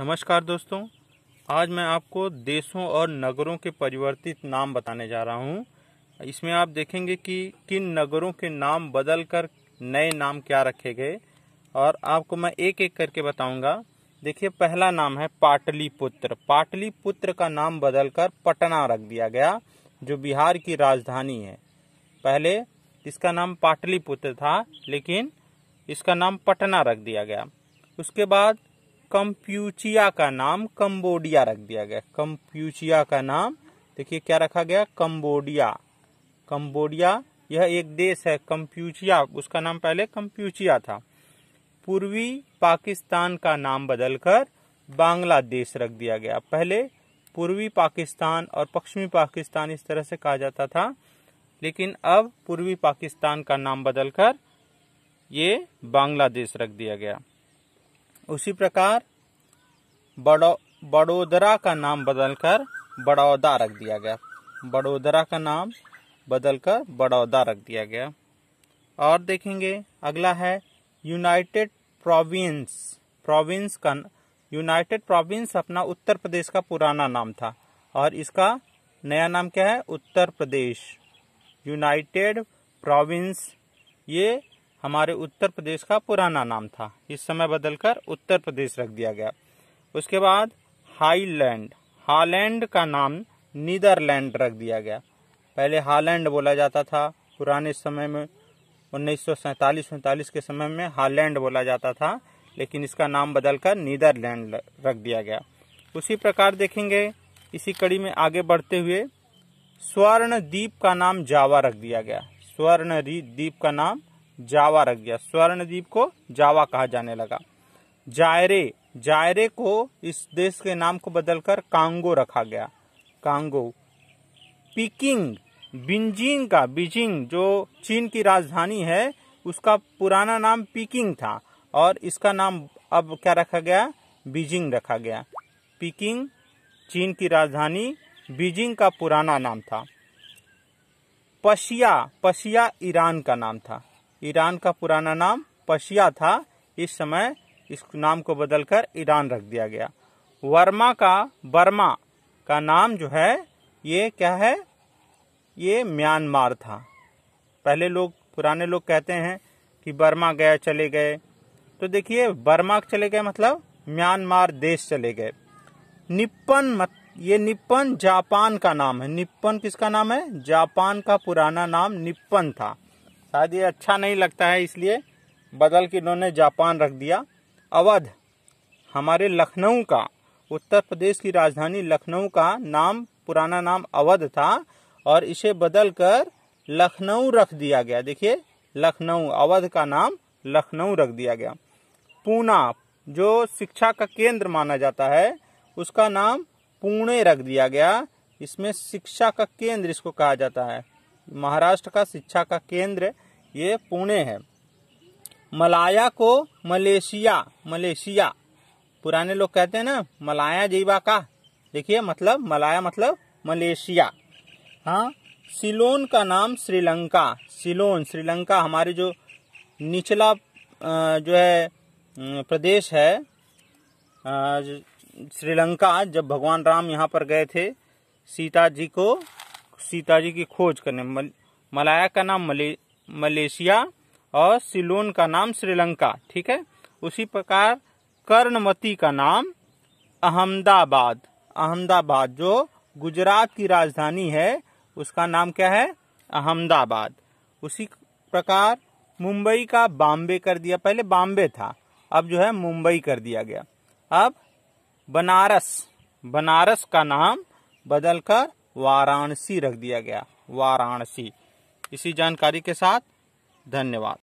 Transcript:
नमस्कार दोस्तों आज मैं आपको देशों और नगरों के परिवर्तित नाम बताने जा रहा हूँ इसमें आप देखेंगे कि किन नगरों के नाम बदल कर नए नाम क्या रखे गए और आपको मैं एक एक करके बताऊंगा देखिए पहला नाम है पाटलिपुत्र पाटलिपुत्र का नाम बदलकर पटना रख दिया गया जो बिहार की राजधानी है पहले इसका नाम पाटलिपुत्र था लेकिन इसका नाम पटना रख दिया गया उसके बाद कंप्यूचिया का नाम कंबोडिया रख दिया गया कंप्यूचिया का नाम देखिए क्या रखा गया कंबोडिया कंबोडिया यह एक देश है कंप्यूचिया उसका नाम पहले कंप्यूचिया था पूर्वी पाकिस्तान का नाम बदलकर बांग्लादेश रख दिया गया पहले पूर्वी पाकिस्तान और पश्चिमी पाकिस्तान इस तरह से कहा जाता था लेकिन अब पूर्वी पाकिस्तान का नाम बदलकर ये बांग्लादेश रख दिया गया उसी प्रकार बड़ोदरा का नाम बदलकर बड़ौदा रख दिया गया बड़ोदरा का नाम बदलकर बड़ौदा रख दिया गया और देखेंगे अगला है यूनाइटेड प्रोविंस प्रोविंस का यूनाइटेड प्रोविंस अपना उत्तर प्रदेश का पुराना नाम था और इसका नया नाम क्या है उत्तर प्रदेश यूनाइटेड प्रोविंस ये हमारे उत्तर प्रदेश का पुराना नाम था इस समय बदलकर उत्तर प्रदेश रख दिया गया उसके बाद हाईलैंड हालैंड का नाम नीदरलैंड रख दिया गया पहले हालैंड बोला जाता था पुराने समय में उन्नीस सौ के समय में हालैंड बोला जाता था लेकिन इसका नाम बदलकर नीदरलैंड रख दिया गया उसी प्रकार देखेंगे इसी कड़ी में आगे बढ़ते हुए स्वर्ण द्वीप का नाम जावा रख दिया गया स्वर्ण द्वीप का नाम जावा रख स्वर्ण स्वर्णद्वीप को जावा कहा जाने लगा जायरे जायरे को इस देश के नाम को बदलकर कांगो रखा गया कांगो पिकिंग बिंजिंग का बीजिंग जो चीन की राजधानी है उसका पुराना नाम पिकिंग था और इसका नाम अब क्या रखा गया बीजिंग रखा गया पिकिंग चीन की राजधानी बीजिंग का पुराना नाम था पशिया पशिया ईरान का नाम था ईरान का पुराना नाम पशिया था इस समय इस नाम को बदलकर ईरान रख दिया गया वर्मा का बर्मा का नाम जो है ये क्या है ये म्यांमार था पहले लोग पुराने लोग कहते हैं कि बर्मा गया चले गए तो देखिए बर्मा चले गए मतलब म्यांमार देश चले गए निप्पन मत ये निप्पन जापान का नाम है निप्पन किसका नाम है जापान का पुराना नाम निप्पन था शायद ये अच्छा नहीं लगता है इसलिए बदल के इन्होंने जापान रख दिया अवध हमारे लखनऊ का उत्तर प्रदेश की राजधानी लखनऊ का नाम पुराना नाम अवध था और इसे बदल कर लखनऊ रख दिया गया देखिए लखनऊ अवध का नाम लखनऊ रख दिया गया पूना जो शिक्षा का केंद्र माना जाता है उसका नाम पुणे रख दिया गया इसमें शिक्षा का केंद्र इसको कहा जाता है महाराष्ट्र का शिक्षा का केंद्र ये पुणे है मलाया को मलेशिया मलेशिया पुराने लोग कहते हैं ना मलाया जीवा का देखिए मतलब मलाया मतलब मलेशिया हाँ सिलोन का नाम श्रीलंका सिलोन श्रीलंका हमारे जो निचला जो है प्रदेश है श्रीलंका जब भगवान राम यहाँ पर गए थे सीता जी को सीता जी की खोज करने मल, मलाया का नाम मले मलेशिया और सिलोन का नाम श्रीलंका ठीक है उसी प्रकार कर्णमती का नाम अहमदाबाद अहमदाबाद जो गुजरात की राजधानी है उसका नाम क्या है अहमदाबाद उसी प्रकार मुंबई का बॉम्बे कर दिया पहले बॉम्बे था अब जो है मुंबई कर दिया गया अब बनारस बनारस का नाम बदलकर वाराणसी रख दिया गया वाराणसी इसी जानकारी के साथ धन्यवाद